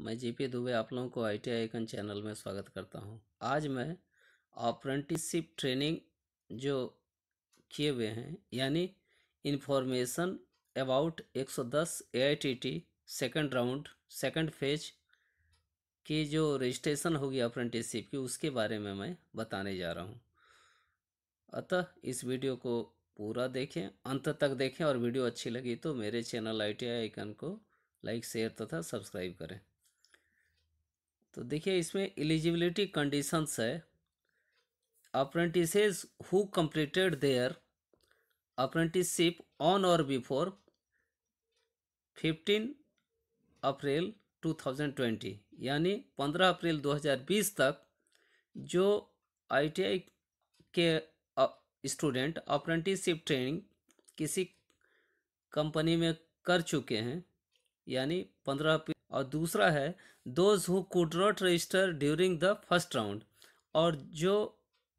मैं जीपी दुबे आप लोगों को आई टी चैनल में स्वागत करता हूं आज मैं अप्रेंटिसशिप ट्रेनिंग जो किए हुए हैं यानी information about 110 AITT second round second phase की जो रजिस्ट्रेशन होगी अप्रेंटिसशिप की उसके बारे में मैं बताने जा रहा हूँ अतः इस वीडियो को पूरा देखें अंत तक देखें और वीडियो अच्छी लगी तो मेरे चैनल आई टी आइकन को लाइक शेयर तथा सब्सक्राइब करें तो देखिए इसमें एलिजिबिलिटी कंडीशंस है apprentices who completed their apprenticeship on और बिफोर फिफ्टीन अप्रैल 2020 यानी 15 अप्रैल 2020 तक जो आईटीआई के स्टूडेंट अप्रेंटिसशिप ट्रेनिंग किसी कंपनी में कर चुके हैं यानी 15 अप्रैल और दूसरा है those who could not register during the first round और जो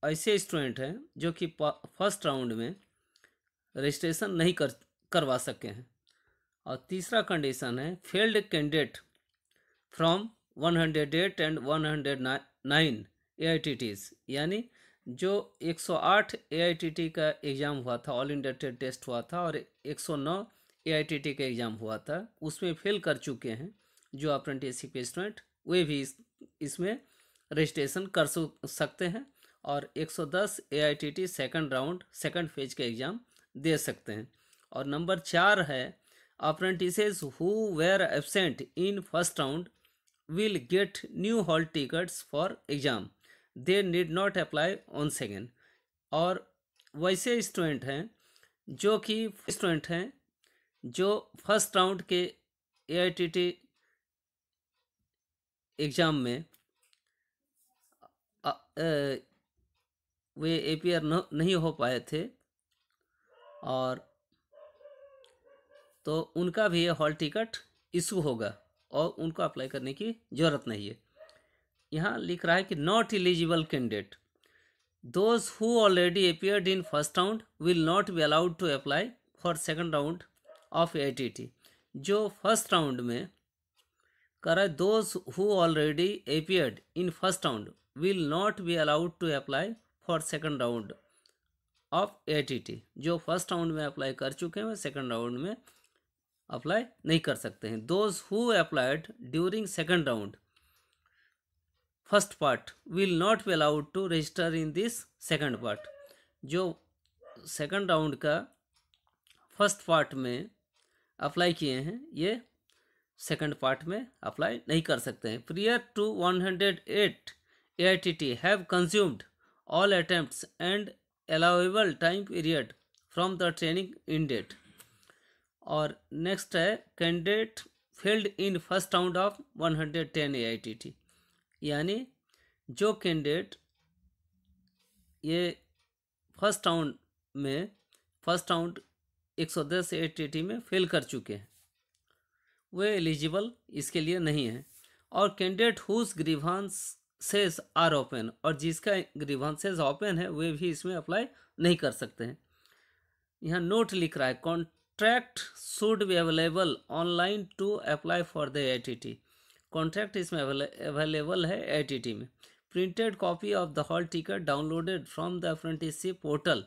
ऐसे स्टूडेंट हैं जो कि फर्स्ट राउंड में रजिस्ट्रेशन नहीं कर करवा सके हैं और तीसरा कंडीशन है failed candidate from one hundred eight and one hundred nine A I T Ts यानी जो एक सौ आठ ए आई टी टी का एग्ज़ाम हुआ था ऑल इंडिया टेट टेस्ट हुआ था और एक सौ नौ ए आई टी टी का एग्ज़ाम हुआ था उसमें फेल कर चुके हैं जो अप्रेंटिसशिप स्टूडेंट वे भी इस इसमें रजिस्ट्रेशन कर सकते हैं और 110 AITT second round second phase के एग्ज़ाम दे सकते हैं और नंबर चार है apprentices who were absent in first round will get new hall tickets for exam they need not apply on second और वैसे स्टूडेंट हैं जो कि स्टूडेंट हैं जो फर्स्ट राउंड के A I T T exam में ए, वे एपीआर नहीं हो पाए थे और तो उनका भी हॉल टिकट इशू होगा और उनको अप्लाई करने की ज़रूरत नहीं है यहाँ लिख रहा है कि not eligible candidate those who already appeared in first round will not be allowed to apply for second round of uh जो फर्स्ट राउंड में Correct. Those who already appeared in first round will not be allowed to apply for second round of ATT. जो first round में apply कर चुके हैं वह second round में apply नहीं कर सकते हैं Those who applied during second round first part will not be allowed to register in this second part. जो second round का first part में apply किए हैं ये सेकंड पार्ट में अप्लाई नहीं कर सकते हैं prior to 108 AITT have consumed all attempts and allowable time period from the training in date और नेक्स्ट है candidate failed in first round of 110 AITT यानी जो कैंडिडेट ये फर्स्ट राउंड में फर्स्ट राउंड 110 एआईटीटी में फेल कर चुके हैं वे एलिजिबल इसके लिए नहीं है और candidate whose grievances are open और जिसका ग्रीवांसेस ओपन है वे भी इसमें अप्लाई नहीं कर सकते हैं यहाँ नोट लिख रहा है contract should be available online to apply for the a contract इसमें अवेलेबल है ए में printed copy of the hall ticket downloaded from the apprenticeship portal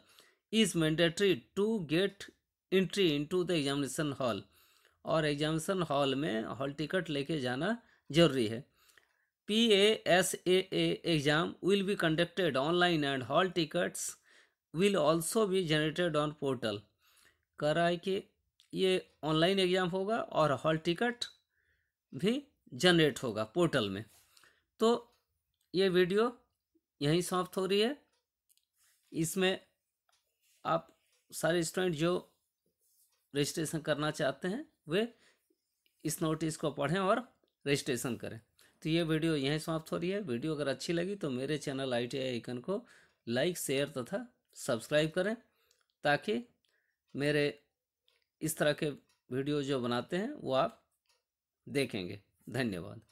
is mandatory to get entry into the examination hall और examination hall में hall ticket लेके जाना जरूरी है P A S A exam will be conducted online and hall tickets will also be generated on portal कह रहा है कि ये ऑनलाइन एग्ज़ाम होगा और हॉल टिकट भी जनरेट होगा पोर्टल में तो ये वीडियो यहीं समाप्त हो रही है इसमें आप सारे स्टूडेंट जो रजिस्ट्रेशन करना चाहते हैं वे इस नोटिस को पढ़ें और रजिस्ट्रेशन करें तो ये वीडियो यहीं समाप्त हो रही है वीडियो अगर अच्छी लगी तो मेरे चैनल आई टी आइकन को लाइक शेयर तथा सब्सक्राइब करें ताकि मेरे इस तरह के वीडियो जो बनाते हैं वो आप देखेंगे धन्यवाद